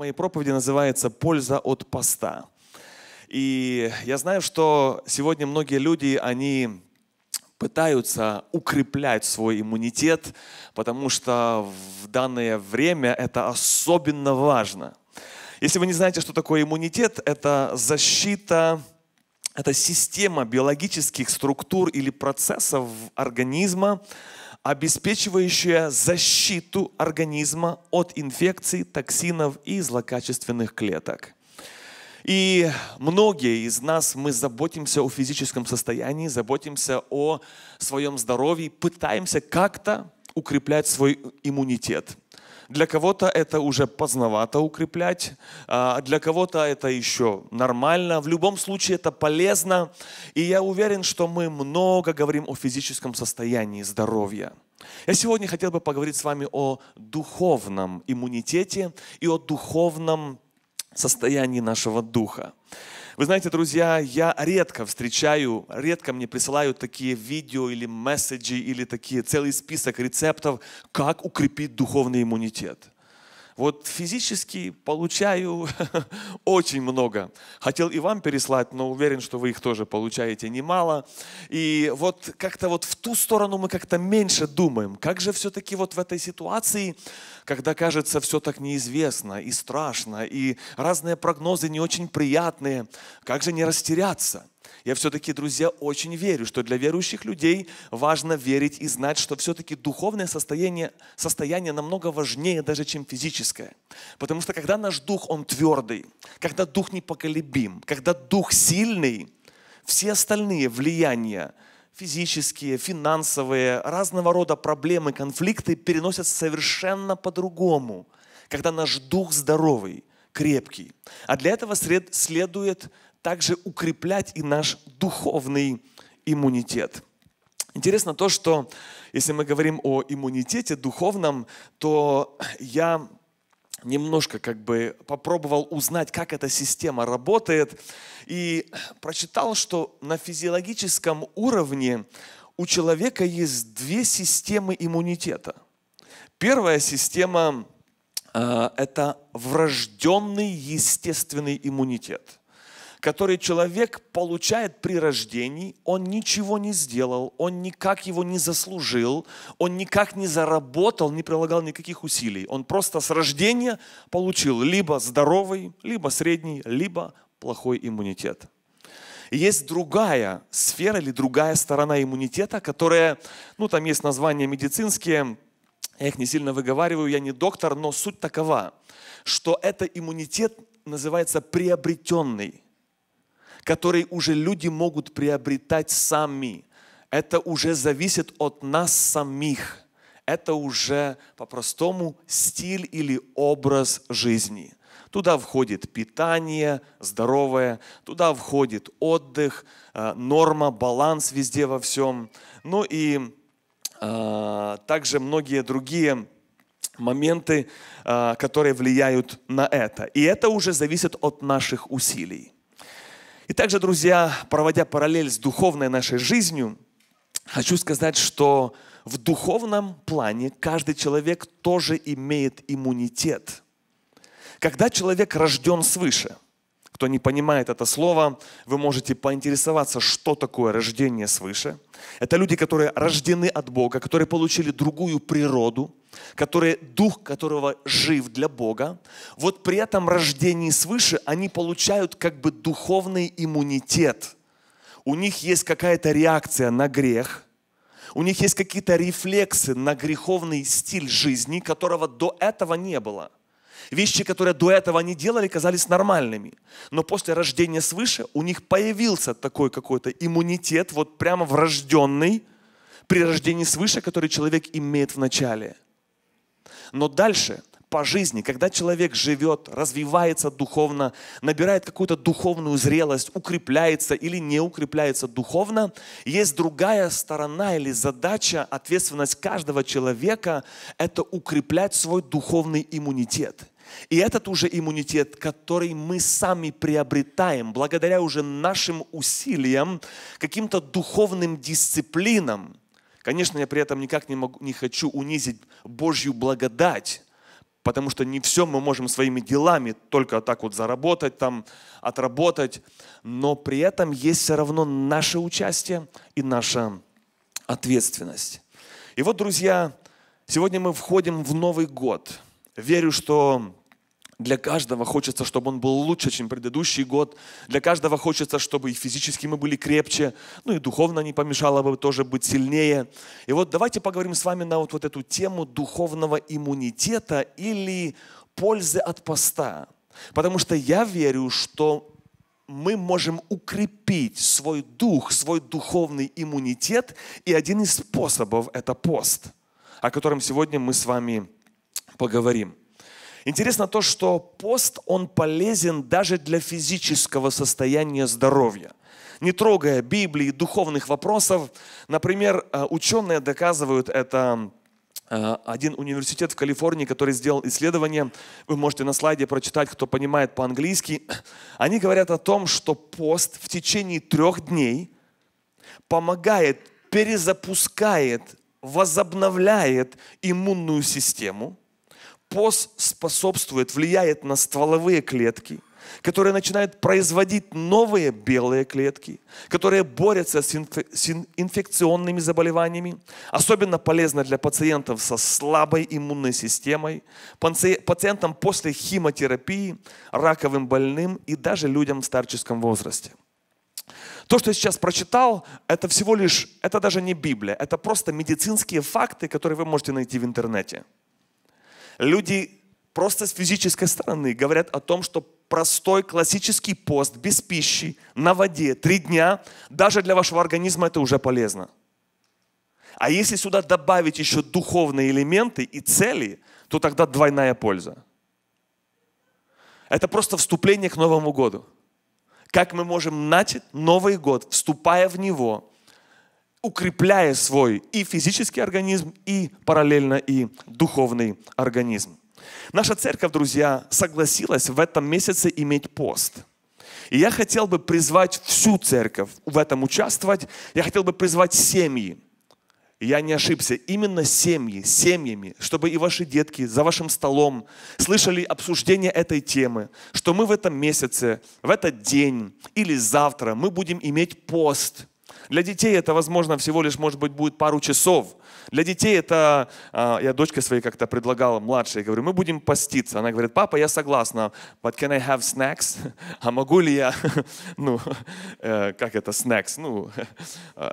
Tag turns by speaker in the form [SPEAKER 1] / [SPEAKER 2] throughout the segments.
[SPEAKER 1] моей проповеди называется «Польза от поста». И я знаю, что сегодня многие люди, они пытаются укреплять свой иммунитет, потому что в данное время это особенно важно. Если вы не знаете, что такое иммунитет, это защита, это система биологических структур или процессов организма, обеспечивающая защиту организма от инфекций, токсинов и злокачественных клеток. И многие из нас, мы заботимся о физическом состоянии, заботимся о своем здоровье, пытаемся как-то укреплять свой иммунитет. Для кого-то это уже поздновато укреплять, а для кого-то это еще нормально. В любом случае это полезно. И я уверен, что мы много говорим о физическом состоянии здоровья. Я сегодня хотел бы поговорить с вами о духовном иммунитете и о духовном состоянии нашего духа. Вы знаете, друзья, я редко встречаю, редко мне присылают такие видео или месседжи, или такие целый список рецептов, как укрепить духовный иммунитет. Вот физически получаю очень много. Хотел и вам переслать, но уверен, что вы их тоже получаете немало. И вот как-то вот в ту сторону мы как-то меньше думаем. Как же все-таки вот в этой ситуации, когда кажется все так неизвестно и страшно, и разные прогнозы не очень приятные, как же не растеряться? Я все-таки, друзья, очень верю, что для верующих людей важно верить и знать, что все-таки духовное состояние, состояние намного важнее даже, чем физическое. Потому что когда наш дух, он твердый, когда дух непоколебим, когда дух сильный, все остальные влияния, физические, финансовые, разного рода проблемы, конфликты переносятся совершенно по-другому. Когда наш дух здоровый, крепкий. А для этого следует также укреплять и наш духовный иммунитет. Интересно то, что если мы говорим о иммунитете духовном, то я немножко как бы попробовал узнать, как эта система работает, и прочитал, что на физиологическом уровне у человека есть две системы иммунитета. Первая система э, – это врожденный естественный иммунитет который человек получает при рождении, он ничего не сделал, он никак его не заслужил, он никак не заработал, не прилагал никаких усилий. Он просто с рождения получил либо здоровый, либо средний, либо плохой иммунитет. есть другая сфера или другая сторона иммунитета, которая, ну там есть названия медицинские, я их не сильно выговариваю, я не доктор, но суть такова, что это иммунитет называется приобретенный которые уже люди могут приобретать сами. Это уже зависит от нас самих. Это уже по-простому стиль или образ жизни. Туда входит питание здоровое, туда входит отдых, э, норма, баланс везде во всем. Ну и э, также многие другие моменты, э, которые влияют на это. И это уже зависит от наших усилий. И также, друзья, проводя параллель с духовной нашей жизнью, хочу сказать, что в духовном плане каждый человек тоже имеет иммунитет. Когда человек рожден свыше – кто не понимает это слово, вы можете поинтересоваться, что такое рождение свыше. Это люди, которые рождены от Бога, которые получили другую природу, которые, дух которого жив для Бога. Вот при этом рождении свыше они получают как бы духовный иммунитет. У них есть какая-то реакция на грех – у них есть какие-то рефлексы на греховный стиль жизни, которого до этого не было. Вещи, которые до этого они делали, казались нормальными. Но после рождения свыше у них появился такой какой-то иммунитет, вот прямо врожденный, при рождении свыше, который человек имеет в начале. Но дальше, по жизни, когда человек живет, развивается духовно, набирает какую-то духовную зрелость, укрепляется или не укрепляется духовно, есть другая сторона или задача, ответственность каждого человека – это укреплять свой духовный иммунитет. И этот уже иммунитет, который мы сами приобретаем благодаря уже нашим усилиям, каким-то духовным дисциплинам. Конечно, я при этом никак не, могу, не хочу унизить Божью благодать, потому что не все мы можем своими делами только так вот заработать, там, отработать, но при этом есть все равно наше участие и наша ответственность. И вот, друзья, сегодня мы входим в Новый год – верю, что для каждого хочется, чтобы он был лучше, чем предыдущий год. Для каждого хочется, чтобы и физически мы были крепче, ну и духовно не помешало бы тоже быть сильнее. И вот давайте поговорим с вами на вот, вот эту тему духовного иммунитета или пользы от поста. Потому что я верю, что мы можем укрепить свой дух, свой духовный иммунитет, и один из способов – это пост, о котором сегодня мы с вами поговорим. Интересно то, что пост, он полезен даже для физического состояния здоровья. Не трогая Библии, духовных вопросов, например, э, ученые доказывают это э, один университет в Калифорнии, который сделал исследование, вы можете на слайде прочитать, кто понимает по-английски, они говорят о том, что пост в течение трех дней помогает, перезапускает, возобновляет иммунную систему, пост способствует, влияет на стволовые клетки, которые начинают производить новые белые клетки, которые борются с, инф... с инфекционными заболеваниями. Особенно полезно для пациентов со слабой иммунной системой, паци... пациентам после химиотерапии, раковым больным и даже людям в старческом возрасте. То, что я сейчас прочитал, это всего лишь, это даже не Библия, это просто медицинские факты, которые вы можете найти в интернете. Люди просто с физической стороны говорят о том, что простой классический пост без пищи, на воде, три дня, даже для вашего организма это уже полезно. А если сюда добавить еще духовные элементы и цели, то тогда двойная польза. Это просто вступление к Новому году. Как мы можем начать Новый год, вступая в него, укрепляя свой и физический организм, и параллельно и духовный организм. Наша церковь, друзья, согласилась в этом месяце иметь пост. И я хотел бы призвать всю церковь в этом участвовать. Я хотел бы призвать семьи. Я не ошибся. Именно семьи, семьями, чтобы и ваши детки за вашим столом слышали обсуждение этой темы, что мы в этом месяце, в этот день или завтра мы будем иметь пост – для детей это, возможно, всего лишь, может быть, будет пару часов. Для детей это... А, я дочке своей как-то предлагала, младшей, говорю, мы будем поститься. Она говорит, папа, я согласна, but can I have snacks? А могу ли я, ну, э, как это, snacks, ну,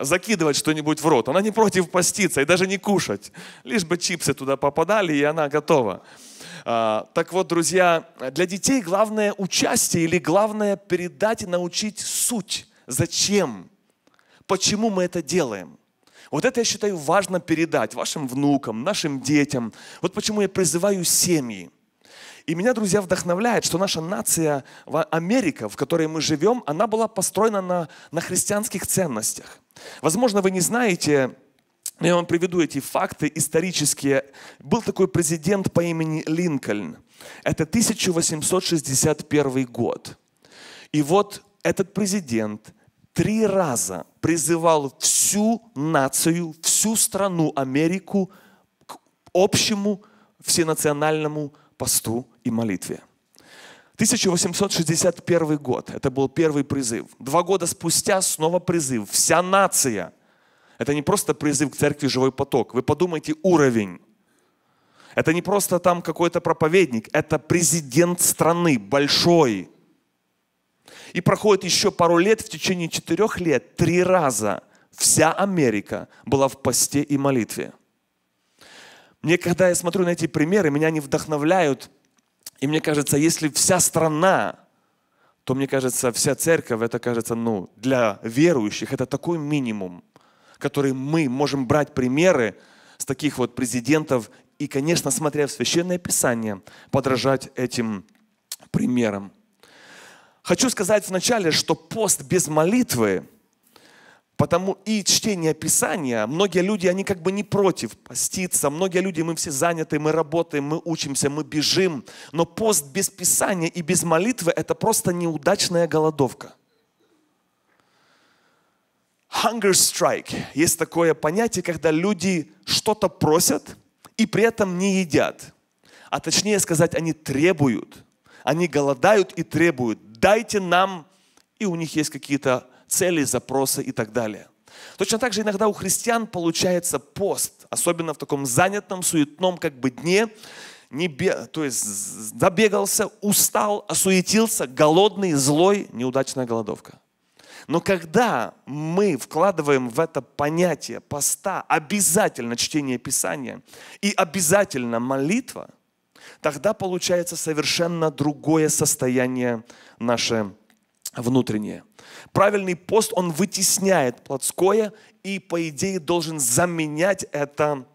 [SPEAKER 1] закидывать что-нибудь в рот? Она не против поститься и даже не кушать. Лишь бы чипсы туда попадали, и она готова. А, так вот, друзья, для детей главное участие или главное передать и научить суть. Зачем? почему мы это делаем. Вот это, я считаю, важно передать вашим внукам, нашим детям. Вот почему я призываю семьи. И меня, друзья, вдохновляет, что наша нация, Америка, в которой мы живем, она была построена на, на христианских ценностях. Возможно, вы не знаете, я вам приведу эти факты исторические. Был такой президент по имени Линкольн. Это 1861 год. И вот этот президент три раза призывал всю нацию, всю страну Америку к общему всенациональному посту и молитве. 1861 год, это был первый призыв. Два года спустя снова призыв, вся нация. Это не просто призыв к церкви «Живой поток», вы подумайте уровень. Это не просто там какой-то проповедник, это президент страны, большой, и проходит еще пару лет, в течение четырех лет, три раза вся Америка была в посте и молитве. Мне, когда я смотрю на эти примеры, меня они вдохновляют. И мне кажется, если вся страна, то мне кажется, вся церковь, это кажется, ну, для верующих, это такой минимум, который мы можем брать примеры с таких вот президентов и, конечно, смотря в Священное Писание, подражать этим примерам. Хочу сказать вначале, что пост без молитвы, потому и чтение Писания, многие люди, они как бы не против поститься, многие люди, мы все заняты, мы работаем, мы учимся, мы бежим, но пост без Писания и без молитвы – это просто неудачная голодовка. Hunger strike. Есть такое понятие, когда люди что-то просят и при этом не едят. А точнее сказать, они требуют. Они голодают и требуют дайте нам, и у них есть какие-то цели, запросы и так далее. Точно так же иногда у христиан получается пост, особенно в таком занятом, суетном как бы дне, не бе... то есть забегался, устал, осуетился, голодный, злой, неудачная голодовка. Но когда мы вкладываем в это понятие поста обязательно чтение Писания и обязательно молитва, тогда получается совершенно другое состояние наше внутреннее. Правильный пост, он вытесняет плотское и, по идее, должен заменять это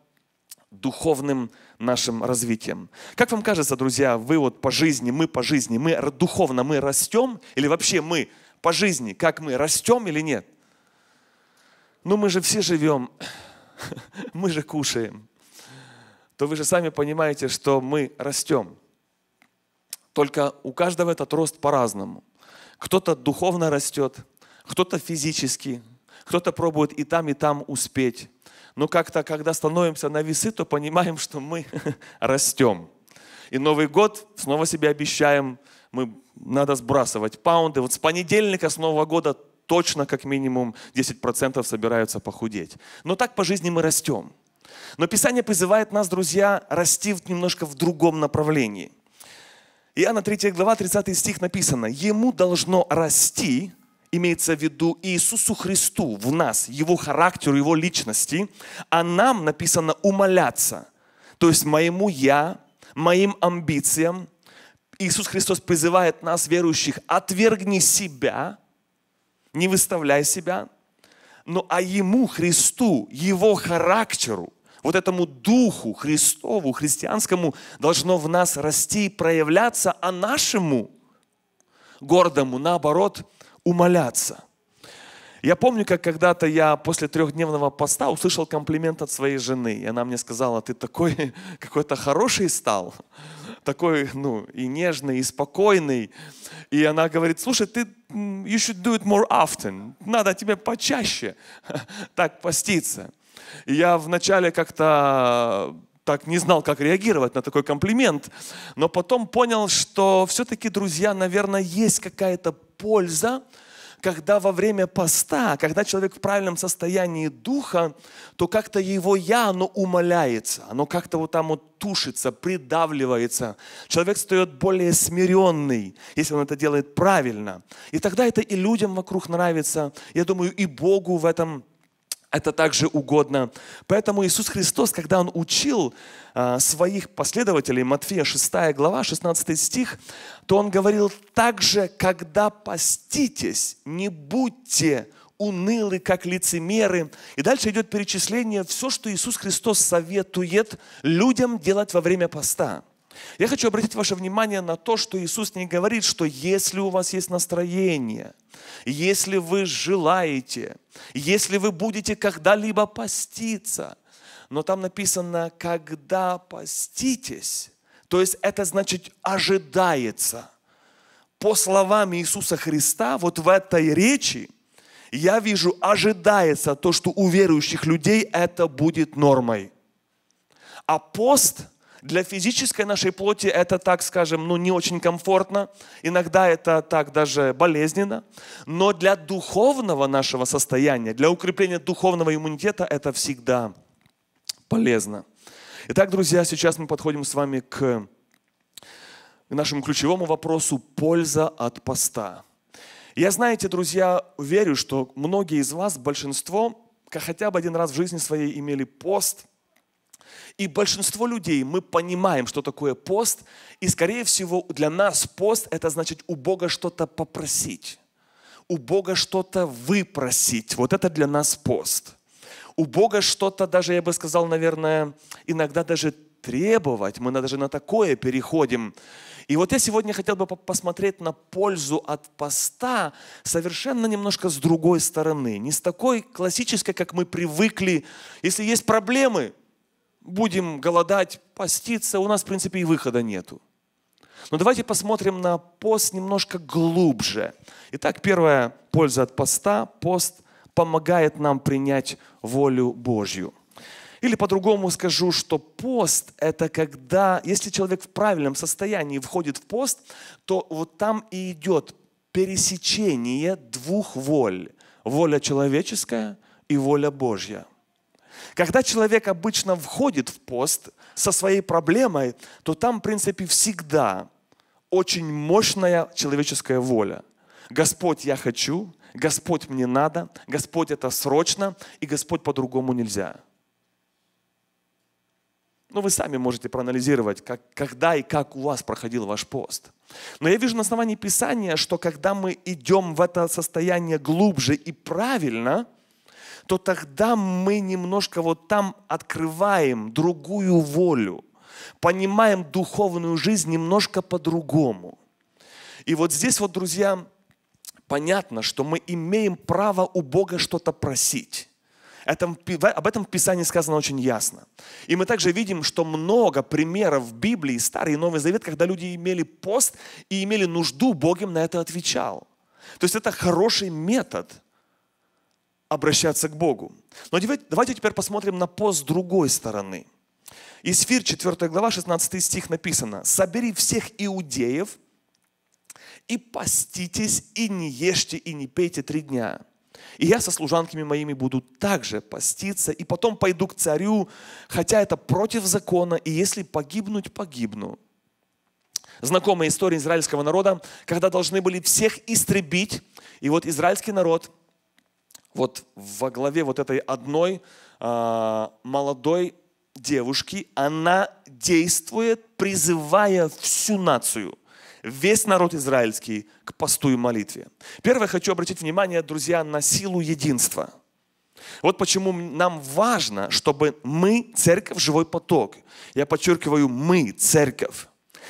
[SPEAKER 1] духовным нашим развитием. Как вам кажется, друзья, вы вот по жизни, мы по жизни, мы духовно, мы растем или вообще мы по жизни, как мы, растем или нет? Ну мы же все живем, мы же кушаем. То вы же сами понимаете, что мы растем. Только у каждого этот рост по-разному. Кто-то духовно растет, кто-то физически, кто-то пробует и там, и там успеть. Но как-то, когда становимся на весы, то понимаем, что мы растем. И Новый год снова себе обещаем, мы надо сбрасывать паунды. Вот с понедельника, с Нового года точно как минимум 10% собираются похудеть. Но так по жизни мы растем. Но Писание призывает нас, друзья, расти немножко в другом направлении – Иоанна 3 глава, 30 стих написано, «Ему должно расти, имеется в виду Иисусу Христу в нас, Его характеру, Его личности, а нам написано умоляться». То есть моему «я», моим амбициям. Иисус Христос призывает нас, верующих, отвергни себя, не выставляй себя, но а Ему, Христу, Его характеру, вот этому духу Христову, христианскому, должно в нас расти и проявляться, а нашему гордому, наоборот, умоляться. Я помню, как когда-то я после трехдневного поста услышал комплимент от своей жены. И она мне сказала, ты такой какой-то хороший стал, такой, ну, и нежный, и спокойный. И она говорит, слушай, ты you should do it more often. Надо тебе почаще так поститься. И я вначале как-то э, так не знал, как реагировать на такой комплимент, но потом понял, что все-таки, друзья, наверное, есть какая-то польза, когда во время поста, когда человек в правильном состоянии духа, то как-то его «я», оно умоляется, оно как-то вот там вот тушится, придавливается. Человек встает более смиренный, если он это делает правильно. И тогда это и людям вокруг нравится, я думаю, и Богу в этом это также угодно. Поэтому Иисус Христос, когда Он учил а, своих последователей, Матфея 6 глава, 16 стих, то Он говорил, также, когда поститесь, не будьте унылы, как лицемеры. И дальше идет перечисление, все, что Иисус Христос советует людям делать во время поста. Я хочу обратить ваше внимание на то, что Иисус не говорит, что если у вас есть настроение, если вы желаете, если вы будете когда-либо поститься, но там написано, когда поститесь, то есть это значит ожидается. По словам Иисуса Христа, вот в этой речи, я вижу, ожидается то, что у верующих людей это будет нормой. А пост – для физической нашей плоти это, так скажем, ну, не очень комфортно. Иногда это так даже болезненно. Но для духовного нашего состояния, для укрепления духовного иммунитета это всегда полезно. Итак, друзья, сейчас мы подходим с вами к нашему ключевому вопросу – польза от поста. Я, знаете, друзья, верю, что многие из вас, большинство, хотя бы один раз в жизни своей имели пост – и большинство людей, мы понимаем, что такое пост, и, скорее всего, для нас пост – это значит у Бога что-то попросить, у Бога что-то выпросить. Вот это для нас пост. У Бога что-то даже, я бы сказал, наверное, иногда даже требовать. Мы даже на такое переходим. И вот я сегодня хотел бы посмотреть на пользу от поста совершенно немножко с другой стороны. Не с такой классической, как мы привыкли. Если есть проблемы, будем голодать, поститься, у нас, в принципе, и выхода нету. Но давайте посмотрим на пост немножко глубже. Итак, первая польза от поста – пост помогает нам принять волю Божью. Или по-другому скажу, что пост – это когда, если человек в правильном состоянии входит в пост, то вот там и идет пересечение двух воль. Воля человеческая и воля Божья – когда человек обычно входит в пост со своей проблемой, то там, в принципе, всегда очень мощная человеческая воля. Господь, я хочу, Господь, мне надо, Господь, это срочно, и Господь, по-другому нельзя. Ну, вы сами можете проанализировать, как, когда и как у вас проходил ваш пост. Но я вижу на основании Писания, что когда мы идем в это состояние глубже и правильно – то тогда мы немножко вот там открываем другую волю, понимаем духовную жизнь немножко по-другому. И вот здесь вот, друзья, понятно, что мы имеем право у Бога что-то просить. Это, об этом в Писании сказано очень ясно. И мы также видим, что много примеров в Библии, Старый и Новый Завет, когда люди имели пост и имели нужду, Бог им на это отвечал. То есть это хороший метод обращаться к Богу. Но давайте теперь посмотрим на пост с другой стороны. Исфир, 4 глава, 16 стих написано. «Собери всех иудеев и поститесь, и не ешьте, и не пейте три дня. И я со служанками моими буду также поститься, и потом пойду к царю, хотя это против закона, и если погибнуть, погибну». Знакомая история израильского народа, когда должны были всех истребить, и вот израильский народ – вот во главе вот этой одной а, молодой девушки, она действует, призывая всю нацию, весь народ израильский к посту и молитве. Первое, хочу обратить внимание, друзья, на силу единства – вот почему нам важно, чтобы мы, церковь, живой поток. Я подчеркиваю, мы, церковь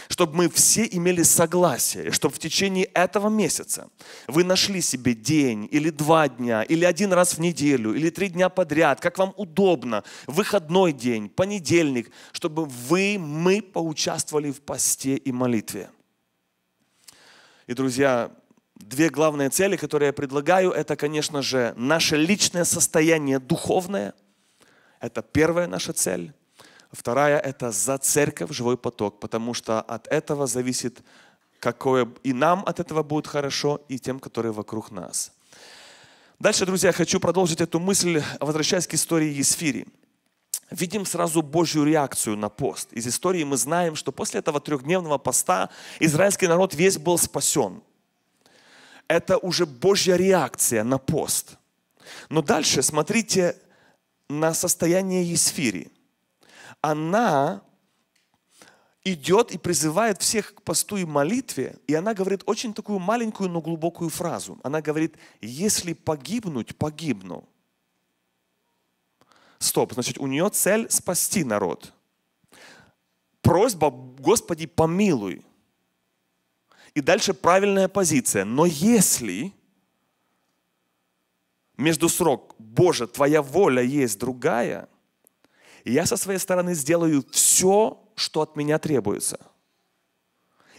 [SPEAKER 1] чтобы мы все имели согласие, чтобы в течение этого месяца вы нашли себе день или два дня, или один раз в неделю, или три дня подряд, как вам удобно, выходной день, понедельник, чтобы вы, мы поучаствовали в посте и молитве. И, друзья, две главные цели, которые я предлагаю, это, конечно же, наше личное состояние духовное. Это первая наша цель Вторая – это за церковь живой поток, потому что от этого зависит, какое и нам от этого будет хорошо, и тем, которые вокруг нас. Дальше, друзья, хочу продолжить эту мысль, возвращаясь к истории Есфири. Видим сразу Божью реакцию на пост. Из истории мы знаем, что после этого трехдневного поста израильский народ весь был спасен. Это уже Божья реакция на пост. Но дальше смотрите на состояние Есфири она идет и призывает всех к посту и молитве, и она говорит очень такую маленькую, но глубокую фразу. Она говорит, если погибнуть, погибну. Стоп, значит, у нее цель спасти народ. Просьба, Господи, помилуй. И дальше правильная позиция. Но если между срок, Боже, твоя воля есть другая – и я со своей стороны сделаю все, что от меня требуется.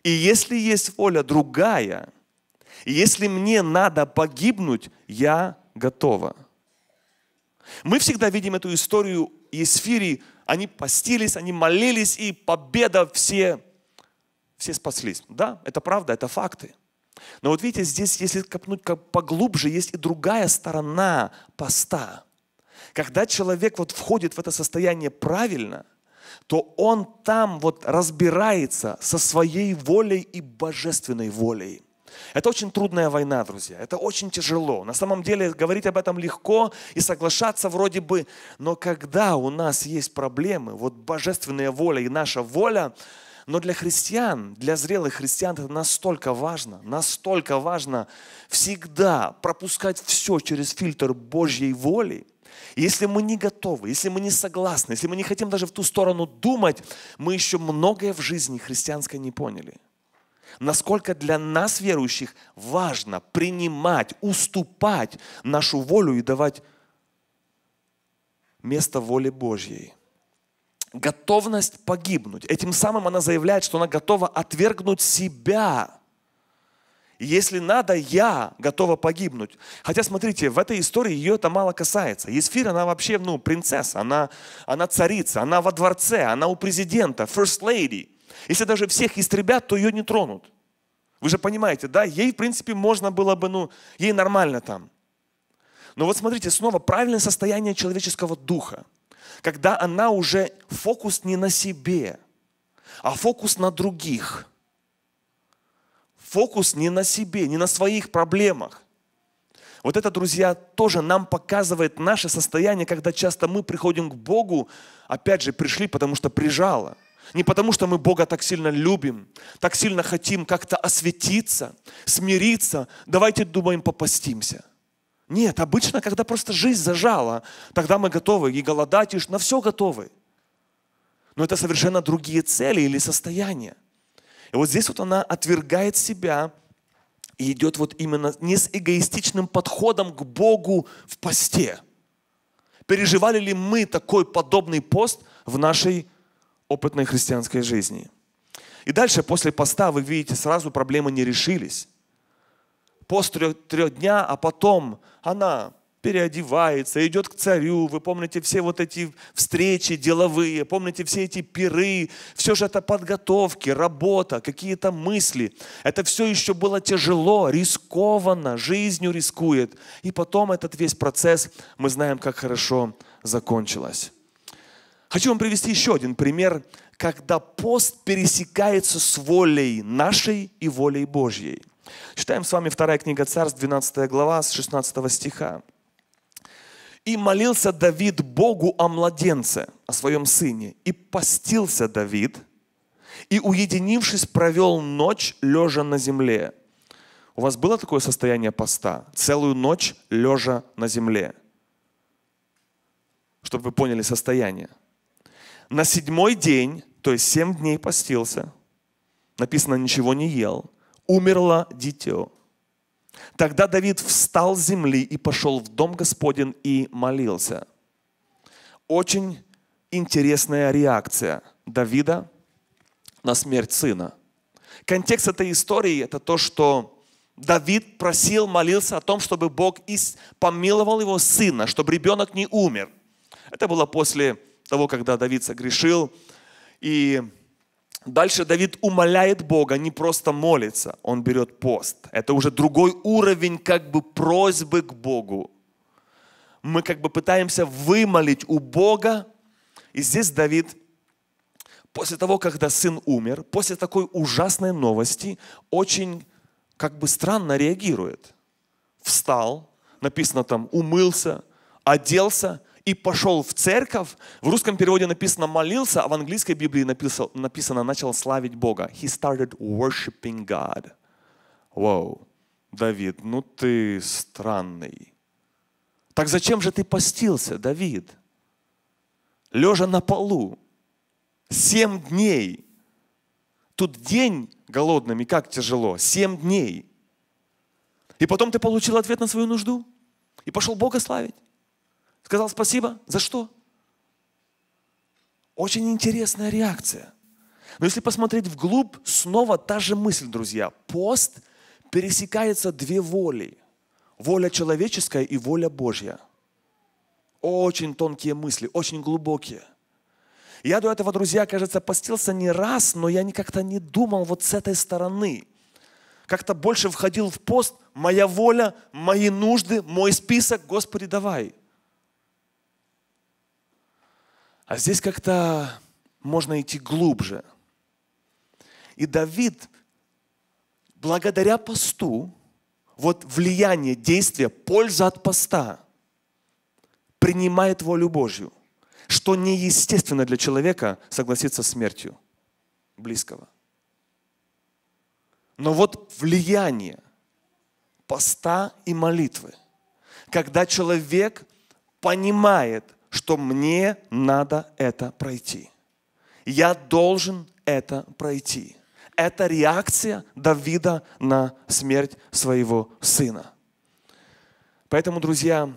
[SPEAKER 1] И если есть воля другая, если мне надо погибнуть, я готова. Мы всегда видим эту историю Есфири. Они постились, они молились, и победа все, все спаслись. Да, это правда, это факты. Но вот видите, здесь, если копнуть поглубже, есть и другая сторона поста – когда человек вот входит в это состояние правильно, то он там вот разбирается со своей волей и божественной волей. Это очень трудная война, друзья. Это очень тяжело. На самом деле говорить об этом легко и соглашаться вроде бы. Но когда у нас есть проблемы, вот божественная воля и наша воля, но для христиан, для зрелых христиан это настолько важно, настолько важно всегда пропускать все через фильтр Божьей воли – если мы не готовы, если мы не согласны, если мы не хотим даже в ту сторону думать, мы еще многое в жизни христианской не поняли. Насколько для нас, верующих, важно принимать, уступать нашу волю и давать место воле Божьей. Готовность погибнуть. Этим самым она заявляет, что она готова отвергнуть себя если надо, я готова погибнуть. Хотя, смотрите, в этой истории ее это мало касается. Есфир, она вообще, ну, принцесса, она, она царица, она во дворце, она у президента, first lady. Если даже всех истребят, то ее не тронут. Вы же понимаете, да? Ей, в принципе, можно было бы, ну, ей нормально там. Но вот смотрите, снова правильное состояние человеческого духа, когда она уже фокус не на себе, а фокус на других – фокус не на себе, не на своих проблемах. Вот это, друзья, тоже нам показывает наше состояние, когда часто мы приходим к Богу, опять же, пришли, потому что прижало. Не потому, что мы Бога так сильно любим, так сильно хотим как-то осветиться, смириться. Давайте, думаем, попастимся. Нет, обычно, когда просто жизнь зажала, тогда мы готовы и голодать, и на все готовы. Но это совершенно другие цели или состояния. И вот здесь вот она отвергает себя и идет вот именно не с эгоистичным подходом к Богу в посте. Переживали ли мы такой подобный пост в нашей опытной христианской жизни? И дальше после поста, вы видите, сразу проблемы не решились. Пост трех, трех дня, а потом она переодевается, идет к царю. Вы помните все вот эти встречи деловые, помните все эти пиры. Все же это подготовки, работа, какие-то мысли. Это все еще было тяжело, рискованно, жизнью рискует. И потом этот весь процесс, мы знаем, как хорошо закончилось. Хочу вам привести еще один пример, когда пост пересекается с волей нашей и волей Божьей. Читаем с вами вторая книга Царств, 12 глава, с 16 стиха. И молился Давид Богу о младенце, о своем сыне. И постился Давид, и, уединившись, провел ночь, лежа на земле. У вас было такое состояние поста? Целую ночь лежа на земле. Чтобы вы поняли состояние. На седьмой день, то есть семь дней постился, написано, ничего не ел, умерло дитё. Тогда Давид встал с земли и пошел в дом Господен и молился. Очень интересная реакция Давида на смерть сына. Контекст этой истории – это то, что Давид просил, молился о том, чтобы Бог помиловал его сына, чтобы ребенок не умер. Это было после того, когда Давид согрешил, и Дальше Давид умоляет Бога, не просто молится, он берет пост. Это уже другой уровень как бы просьбы к Богу. Мы как бы пытаемся вымолить у Бога. И здесь Давид, после того, когда сын умер, после такой ужасной новости, очень как бы странно реагирует. Встал, написано там, умылся, оделся и пошел в церковь. В русском переводе написано молился, а в английской Библии написано, написано начал славить Бога. He started worshiping God. Вау, Давид, ну ты странный. Так зачем же ты постился, Давид? Лежа на полу. Семь дней. Тут день голодным и как тяжело. Семь дней. И потом ты получил ответ на свою нужду. И пошел Бога славить. Сказал спасибо. За что? Очень интересная реакция. Но если посмотреть вглубь, снова та же мысль, друзья. Пост пересекается две воли. Воля человеческая и воля Божья. Очень тонкие мысли, очень глубокие. Я до этого, друзья, кажется, постился не раз, но я никак то не думал вот с этой стороны. Как-то больше входил в пост, моя воля, мои нужды, мой список, Господи, давай – А здесь как-то можно идти глубже. И Давид, благодаря посту, вот влияние, действие, польза от поста принимает волю Божью, что неестественно для человека согласиться с смертью близкого. Но вот влияние поста и молитвы, когда человек понимает, что мне надо это пройти. Я должен это пройти. Это реакция Давида на смерть своего сына. Поэтому, друзья,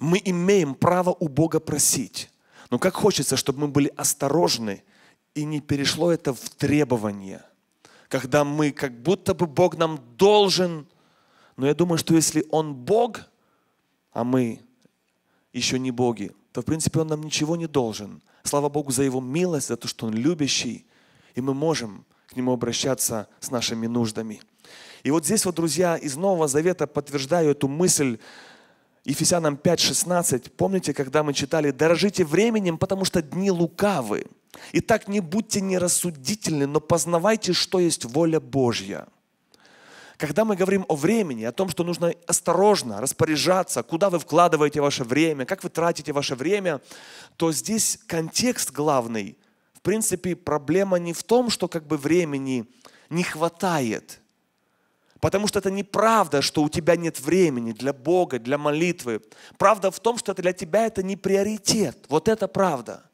[SPEAKER 1] мы имеем право у Бога просить. Но как хочется, чтобы мы были осторожны и не перешло это в требование, когда мы как будто бы Бог нам должен. Но я думаю, что если Он Бог, а мы еще не боги, то, в принципе, Он нам ничего не должен. Слава Богу за Его милость, за то, что Он любящий, и мы можем к Нему обращаться с нашими нуждами. И вот здесь вот, друзья, из Нового Завета подтверждаю эту мысль Ефесянам 5.16. Помните, когда мы читали «Дорожите временем, потому что дни лукавы». Итак, не будьте нерассудительны, но познавайте, что есть воля Божья – когда мы говорим о времени, о том, что нужно осторожно распоряжаться, куда вы вкладываете ваше время, как вы тратите ваше время, то здесь контекст главный. В принципе, проблема не в том, что как бы времени не хватает, потому что это неправда, что у тебя нет времени для Бога, для молитвы. Правда в том, что это для тебя это не приоритет. Вот это правда –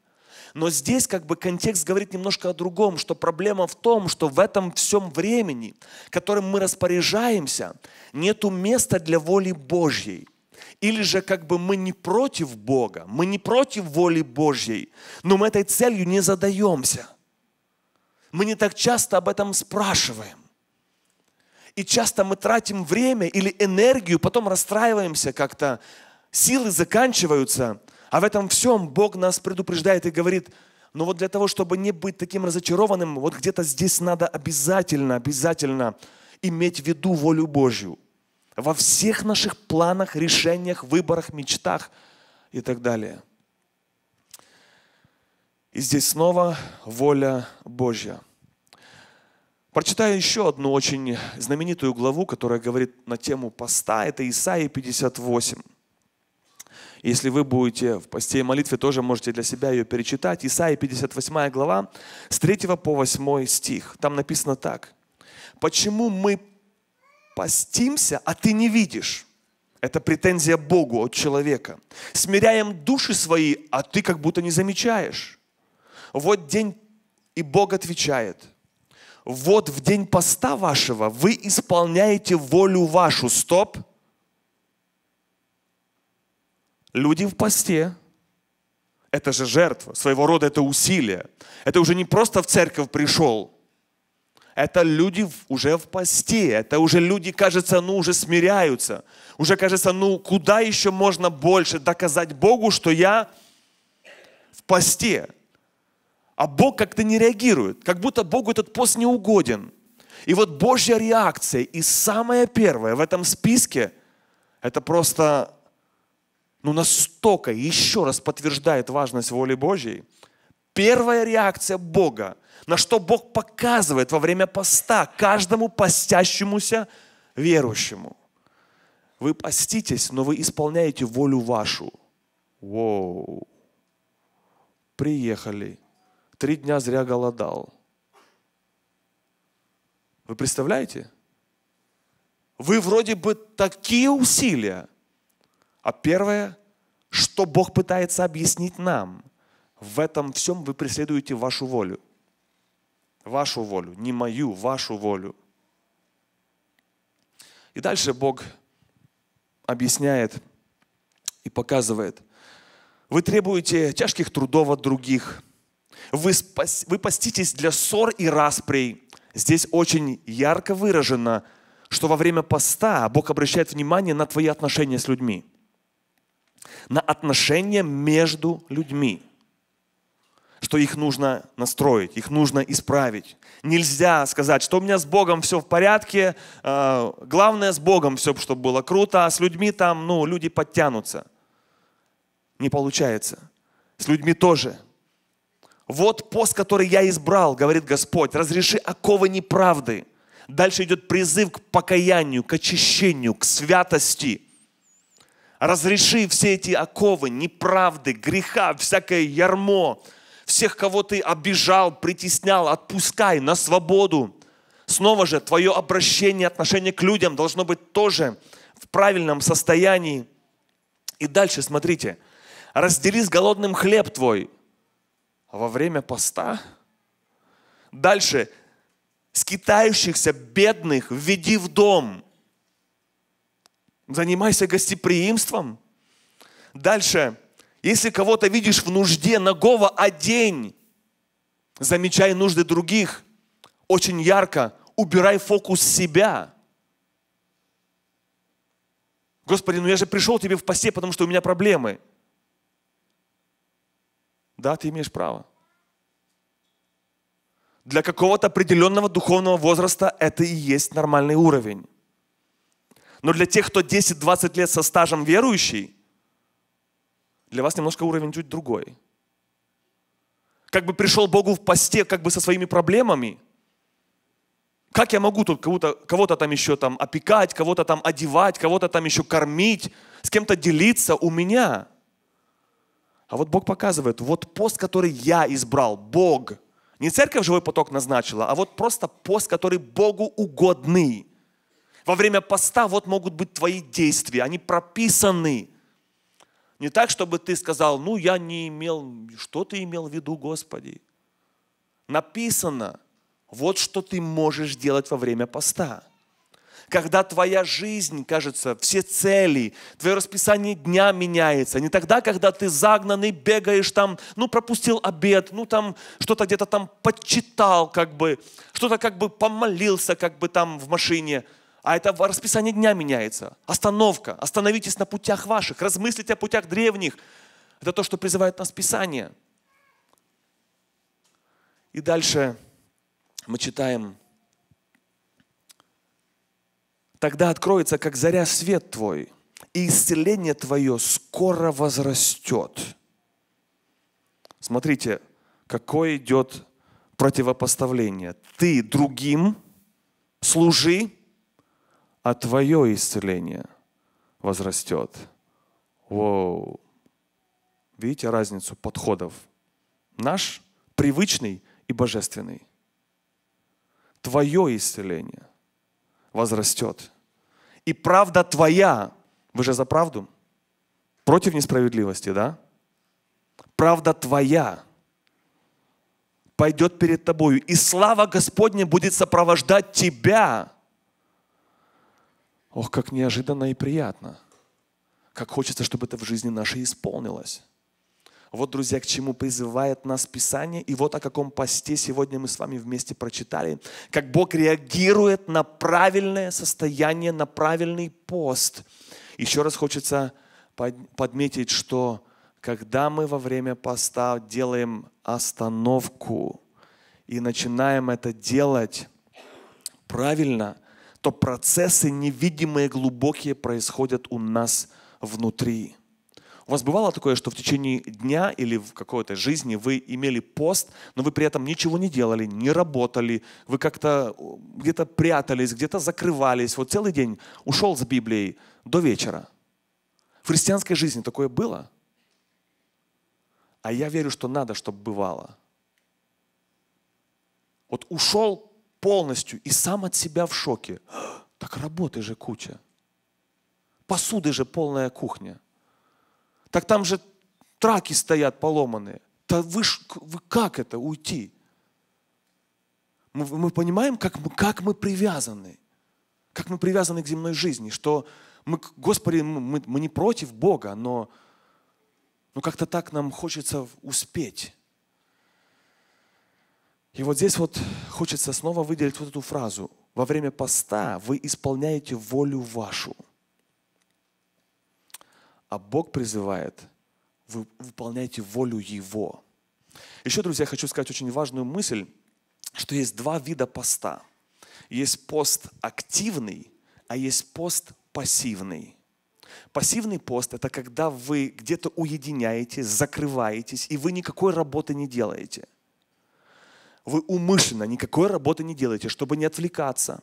[SPEAKER 1] но здесь как бы контекст говорит немножко о другом, что проблема в том, что в этом всем времени, которым мы распоряжаемся, нету места для воли Божьей. Или же как бы мы не против Бога, мы не против воли Божьей, но мы этой целью не задаемся. Мы не так часто об этом спрашиваем. И часто мы тратим время или энергию, потом расстраиваемся как-то, силы заканчиваются, а в этом всем Бог нас предупреждает и говорит, но вот для того, чтобы не быть таким разочарованным, вот где-то здесь надо обязательно, обязательно иметь в виду волю Божью. Во всех наших планах, решениях, выборах, мечтах и так далее. И здесь снова воля Божья. Прочитаю еще одну очень знаменитую главу, которая говорит на тему поста. Это Исаия 58. Если вы будете в посте и молитве, тоже можете для себя ее перечитать. Исаия 58 глава с 3 по 8 стих. Там написано так. Почему мы постимся, а ты не видишь? Это претензия Богу от человека. Смиряем души свои, а ты как будто не замечаешь. Вот день, и Бог отвечает – вот в день поста вашего вы исполняете волю вашу. Стоп. Люди в посте. Это же жертва, своего рода это усилие. Это уже не просто в церковь пришел. Это люди уже в посте, это уже люди, кажется, ну уже смиряются. Уже кажется, ну куда еще можно больше доказать Богу, что я в посте. А Бог как-то не реагирует, как будто Богу этот пост не угоден. И вот Божья реакция, и самое первое в этом списке, это просто ну настолько еще раз подтверждает важность воли Божьей. Первая реакция Бога, на что Бог показывает во время поста каждому постящемуся верующему. Вы поститесь, но вы исполняете волю вашу. Воу. Приехали. Три дня зря голодал. Вы представляете? Вы вроде бы такие усилия, а первое, что Бог пытается объяснить нам, в этом всем вы преследуете вашу волю. Вашу волю, не мою, вашу волю. И дальше Бог объясняет и показывает. Вы требуете тяжких трудов от других. Вы, спас, вы поститесь для ссор и расприй. Здесь очень ярко выражено, что во время поста Бог обращает внимание на твои отношения с людьми на отношения между людьми, что их нужно настроить, их нужно исправить. Нельзя сказать, что у меня с Богом все в порядке, а, главное с Богом все, чтобы было круто, а с людьми там, ну, люди подтянутся. Не получается. С людьми тоже. Вот пост, который я избрал, говорит Господь, разреши оковы неправды. Дальше идет призыв к покаянию, к очищению, к святости – Разреши все эти оковы, неправды, греха, всякое ярмо, всех, кого ты обижал, притеснял, отпускай на свободу. Снова же, твое обращение, отношение к людям должно быть тоже в правильном состоянии. И дальше, смотрите, раздели с голодным хлеб твой во время поста. Дальше, скитающихся бедных введи в дом – Занимайся гостеприимством. Дальше. Если кого-то видишь в нужде, нагого одень. Замечай нужды других. Очень ярко. Убирай фокус себя. Господи, ну я же пришел тебе в посте, потому что у меня проблемы. Да, ты имеешь право. Для какого-то определенного духовного возраста это и есть нормальный уровень. Но для тех, кто 10-20 лет со стажем верующий, для вас немножко уровень чуть другой. Как бы пришел Богу в посте, как бы со своими проблемами. Как я могу тут кого-то кого там еще там опекать, кого-то там одевать, кого-то там еще кормить, с кем-то делиться у меня? А вот Бог показывает, вот пост, который я избрал, Бог. Не церковь живой поток назначила, а вот просто пост, который Богу угодный. Во время поста вот могут быть твои действия, они прописаны. Не так, чтобы ты сказал, ну я не имел, что ты имел в виду, Господи? Написано, вот что ты можешь делать во время поста. Когда твоя жизнь, кажется, все цели, твое расписание дня меняется. Не тогда, когда ты загнанный, бегаешь там, ну пропустил обед, ну там что-то где-то там подчитал, как бы, что-то как бы помолился, как бы там в машине – а это расписание дня меняется. Остановка. Остановитесь на путях ваших. Размыслите о путях древних. Это то, что призывает нас Писание. И дальше мы читаем. Тогда откроется, как заря, свет твой, и исцеление твое скоро возрастет. Смотрите, какое идет противопоставление. Ты другим служи, а твое исцеление возрастет. Воу. Видите разницу подходов? Наш привычный и божественный. Твое исцеление возрастет. И правда твоя. Вы же за правду? Против несправедливости, да? Правда твоя пойдет перед тобою, и слава Господня будет сопровождать тебя Ох, как неожиданно и приятно. Как хочется, чтобы это в жизни нашей исполнилось. Вот, друзья, к чему призывает нас Писание, и вот о каком посте сегодня мы с вами вместе прочитали, как Бог реагирует на правильное состояние, на правильный пост. Еще раз хочется подметить, что когда мы во время поста делаем остановку и начинаем это делать правильно – то процессы невидимые, глубокие происходят у нас внутри. У вас бывало такое, что в течение дня или в какой-то жизни вы имели пост, но вы при этом ничего не делали, не работали, вы как-то где-то прятались, где-то закрывались. Вот целый день ушел с Библией до вечера. В христианской жизни такое было? А я верю, что надо, чтобы бывало. Вот ушел полностью и сам от себя в шоке. «А, так работы же куча. Посуды же полная кухня. Так там же траки стоят поломанные. Да вы, ж, вы как это уйти? Мы, мы понимаем, как мы, как мы привязаны. Как мы привязаны к земной жизни. Что мы, Господи, мы, мы не против Бога, но ну, как-то так нам хочется успеть. И вот здесь вот хочется снова выделить вот эту фразу. Во время поста вы исполняете волю вашу. А Бог призывает, вы выполняете волю Его. Еще, друзья, хочу сказать очень важную мысль, что есть два вида поста. Есть пост активный, а есть пост пассивный. Пассивный пост – это когда вы где-то уединяетесь, закрываетесь, и вы никакой работы не делаете – вы умышленно никакой работы не делаете, чтобы не отвлекаться,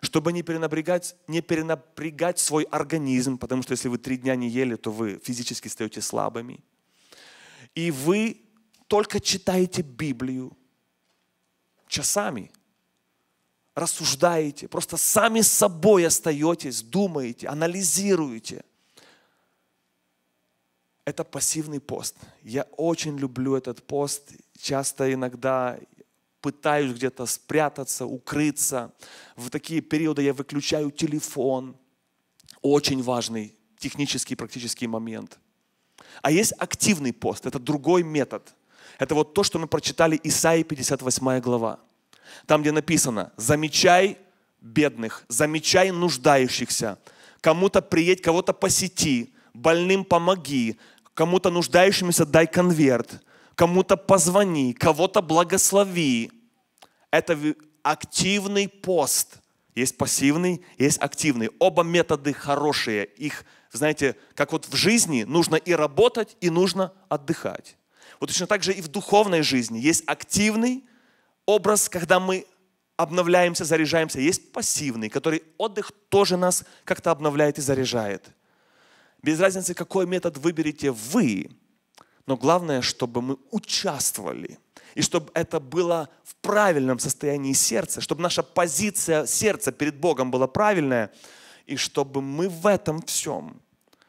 [SPEAKER 1] чтобы не перенапрягать, не перенапрягать свой организм, потому что если вы три дня не ели, то вы физически стаете слабыми. И вы только читаете Библию часами, рассуждаете, просто сами с собой остаетесь, думаете, анализируете. Это пассивный пост. Я очень люблю этот пост. Часто иногда пытаюсь где-то спрятаться, укрыться. В такие периоды я выключаю телефон. Очень важный технический, практический момент. А есть активный пост, это другой метод. Это вот то, что мы прочитали Исаии 58 глава. Там, где написано «Замечай бедных, замечай нуждающихся, кому-то приедь, кого-то посети, больным помоги, кому-то нуждающимся дай конверт, кому-то позвони, кого-то благослови. Это активный пост. Есть пассивный, есть активный. Оба методы хорошие. Их, знаете, как вот в жизни нужно и работать, и нужно отдыхать. Вот точно так же и в духовной жизни есть активный образ, когда мы обновляемся, заряжаемся. Есть пассивный, который отдых тоже нас как-то обновляет и заряжает. Без разницы, какой метод выберете вы – но главное, чтобы мы участвовали. И чтобы это было в правильном состоянии сердца, чтобы наша позиция сердца перед Богом была правильная, и чтобы мы в этом всем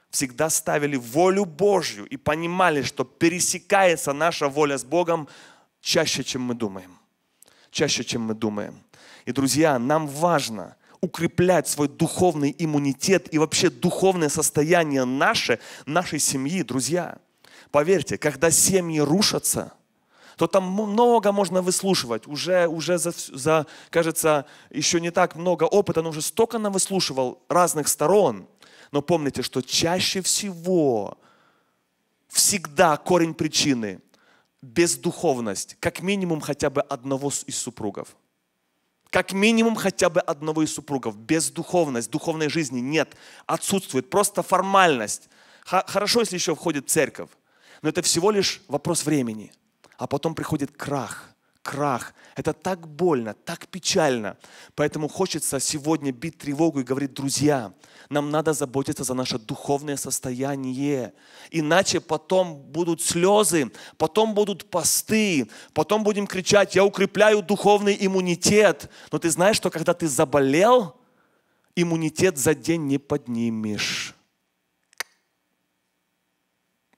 [SPEAKER 1] всегда ставили волю Божью и понимали, что пересекается наша воля с Богом чаще, чем мы думаем. Чаще, чем мы думаем. И, друзья, нам важно укреплять свой духовный иммунитет и вообще духовное состояние наше, нашей семьи, друзья. Поверьте, когда семьи рушатся, то там много можно выслушивать. Уже, уже за, за, кажется, еще не так много опыта, но уже столько нам выслушивал разных сторон. Но помните, что чаще всего всегда корень причины – бездуховность, как минимум хотя бы одного из супругов. Как минимум хотя бы одного из супругов. Бездуховность, духовной жизни нет, отсутствует, просто формальность. Хорошо, если еще входит церковь. Но это всего лишь вопрос времени. А потом приходит крах – крах. Это так больно, так печально. Поэтому хочется сегодня бить тревогу и говорить, друзья, нам надо заботиться за наше духовное состояние. Иначе потом будут слезы, потом будут посты, потом будем кричать, я укрепляю духовный иммунитет. Но ты знаешь, что когда ты заболел, иммунитет за день не поднимешь.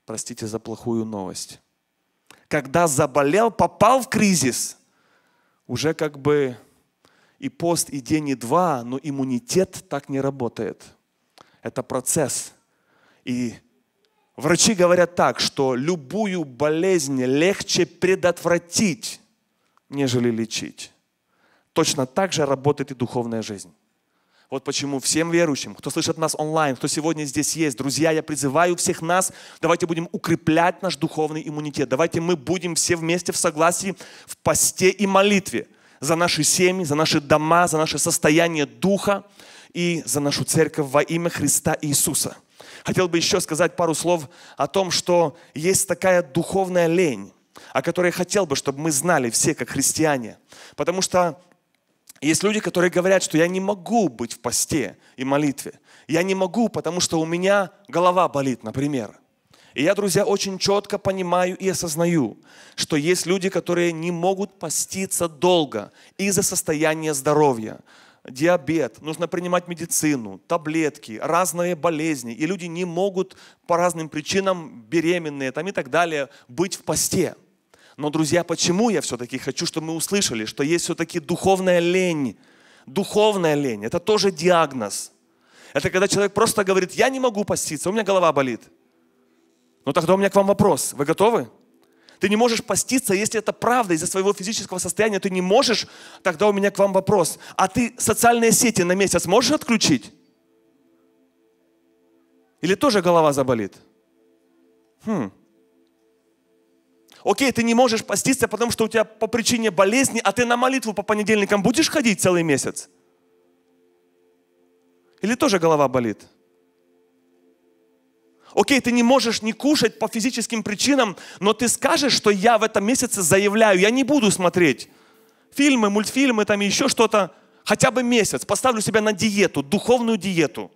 [SPEAKER 1] Простите за плохую новость. Когда заболел, попал в кризис, уже как бы и пост, и день, и два, но иммунитет так не работает. Это процесс. И врачи говорят так, что любую болезнь легче предотвратить, нежели лечить. Точно так же работает и духовная жизнь. Вот почему всем верующим, кто слышит нас онлайн, кто сегодня здесь есть, друзья, я призываю всех нас, давайте будем укреплять наш духовный иммунитет. Давайте мы будем все вместе в согласии, в посте и молитве за наши семьи, за наши дома, за наше состояние духа и за нашу церковь во имя Христа Иисуса. Хотел бы еще сказать пару слов о том, что есть такая духовная лень, о которой я хотел бы, чтобы мы знали все как христиане. Потому что есть люди, которые говорят, что я не могу быть в посте и молитве. Я не могу, потому что у меня голова болит, например. И я, друзья, очень четко понимаю и осознаю, что есть люди, которые не могут поститься долго из-за состояния здоровья. Диабет, нужно принимать медицину, таблетки, разные болезни. И люди не могут по разным причинам, беременные там и так далее, быть в посте. Но, друзья, почему я все-таки хочу, чтобы мы услышали, что есть все-таки духовная лень. Духовная лень – это тоже диагноз. Это когда человек просто говорит, я не могу поститься, у меня голова болит. Но ну, тогда у меня к вам вопрос. Вы готовы? Ты не можешь поститься, если это правда, из-за своего физического состояния ты не можешь, тогда у меня к вам вопрос. А ты социальные сети на месяц можешь отключить? Или тоже голова заболит? Хм, Окей, ты не можешь поститься, потому что у тебя по причине болезни, а ты на молитву по понедельникам будешь ходить целый месяц? Или тоже голова болит? Окей, ты не можешь не кушать по физическим причинам, но ты скажешь, что я в этом месяце заявляю, я не буду смотреть фильмы, мультфильмы, там еще что-то, хотя бы месяц, поставлю себя на диету, духовную диету.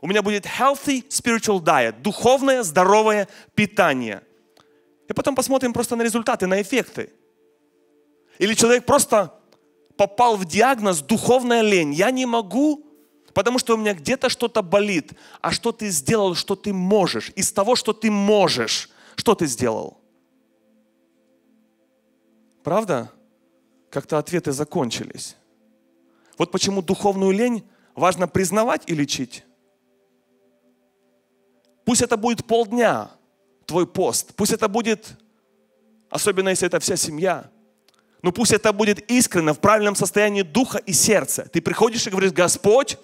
[SPEAKER 1] У меня будет healthy spiritual diet, духовное здоровое питание. И потом посмотрим просто на результаты, на эффекты. Или человек просто попал в диагноз духовная лень. Я не могу, потому что у меня где-то что-то болит. А что ты сделал, что ты можешь? Из того, что ты можешь, что ты сделал? Правда? Как-то ответы закончились. Вот почему духовную лень важно признавать и лечить. Пусть это будет полдня, твой пост. Пусть это будет, особенно если это вся семья, но пусть это будет искренно, в правильном состоянии духа и сердца. Ты приходишь и говоришь, Господь,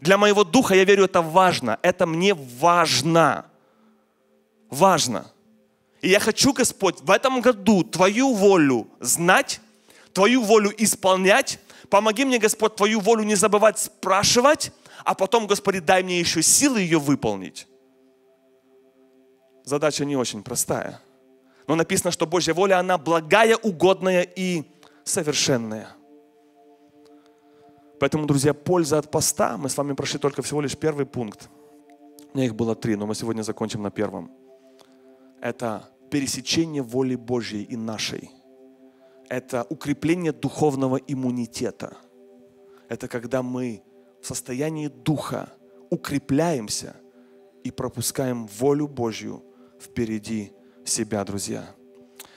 [SPEAKER 1] для моего духа, я верю, это важно. Это мне важно. Важно. И я хочу, Господь, в этом году Твою волю знать, Твою волю исполнять. Помоги мне, Господь, Твою волю не забывать спрашивать, а потом, Господи, дай мне еще силы ее выполнить задача не очень простая. Но написано, что Божья воля, она благая, угодная и совершенная. Поэтому, друзья, польза от поста, мы с вами прошли только всего лишь первый пункт. У меня их было три, но мы сегодня закончим на первом. Это пересечение воли Божьей и нашей. Это укрепление духовного иммунитета. Это когда мы в состоянии духа укрепляемся и пропускаем волю Божью впереди себя, друзья.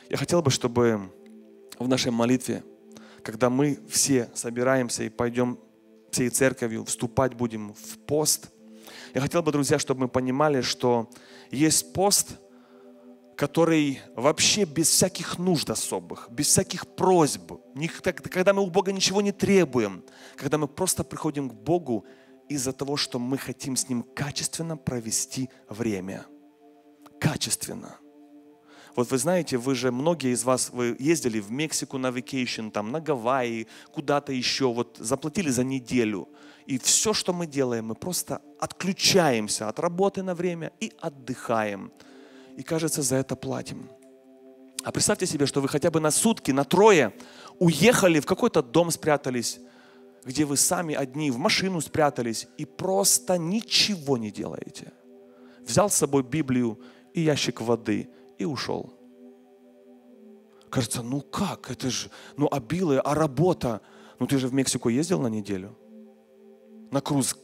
[SPEAKER 1] Я хотел бы, чтобы в нашей молитве, когда мы все собираемся и пойдем всей церковью, вступать будем в пост, я хотел бы, друзья, чтобы мы понимали, что есть пост, который вообще без всяких нужд особых, без всяких просьб, когда мы у Бога ничего не требуем, когда мы просто приходим к Богу из-за того, что мы хотим с Ним качественно провести время – качественно. Вот вы знаете, вы же, многие из вас, вы ездили в Мексику на vacation, там, на Гавайи, куда-то еще, вот заплатили за неделю. И все, что мы делаем, мы просто отключаемся от работы на время и отдыхаем. И кажется, за это платим. А представьте себе, что вы хотя бы на сутки, на трое уехали, в какой-то дом спрятались, где вы сами одни, в машину спрятались и просто ничего не делаете. Взял с собой Библию и ящик воды и ушел. Кажется, ну как, это же, ну а билы, а работа. Ну ты же в Мексику ездил на неделю? На круз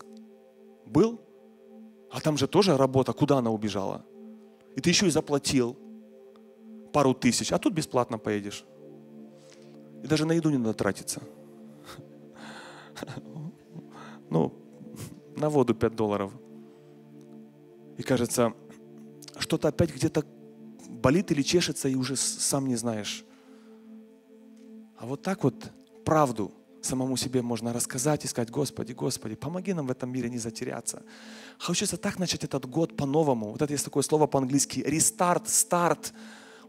[SPEAKER 1] был? А там же тоже работа, куда она убежала? И ты еще и заплатил пару тысяч, а тут бесплатно поедешь. И даже на еду не надо тратиться. Ну, на воду 5 долларов. И кажется, что-то опять где-то болит или чешется, и уже сам не знаешь. А вот так вот правду самому себе можно рассказать и сказать, Господи, Господи, помоги нам в этом мире не затеряться. Хочется так начать этот год по-новому. Вот это есть такое слово по-английски, рестарт, старт. Restart, start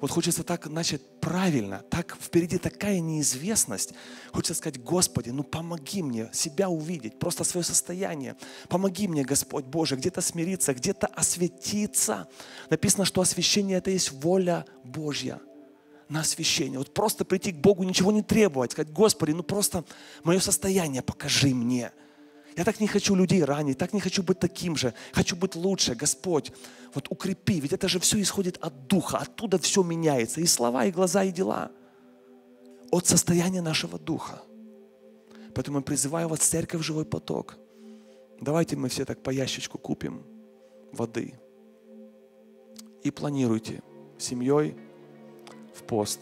[SPEAKER 1] вот хочется так начать правильно, так впереди такая неизвестность. Хочется сказать, Господи, ну помоги мне себя увидеть, просто свое состояние. Помоги мне, Господь Боже, где-то смириться, где-то осветиться. Написано, что освящение – это есть воля Божья на освящение. Вот просто прийти к Богу, ничего не требовать. Сказать, Господи, ну просто мое состояние покажи мне – я так не хочу людей ранить, так не хочу быть таким же. Хочу быть лучше, Господь. Вот укрепи, ведь это же все исходит от Духа, оттуда все меняется. И слова, и глаза, и дела. От состояния нашего Духа. Поэтому я призываю вас, церковь, живой поток. Давайте мы все так по ящичку купим воды. И планируйте семьей в пост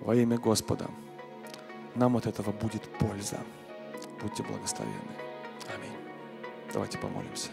[SPEAKER 1] во имя Господа. Нам от этого будет польза. Будьте благословенны. Давайте помолимся.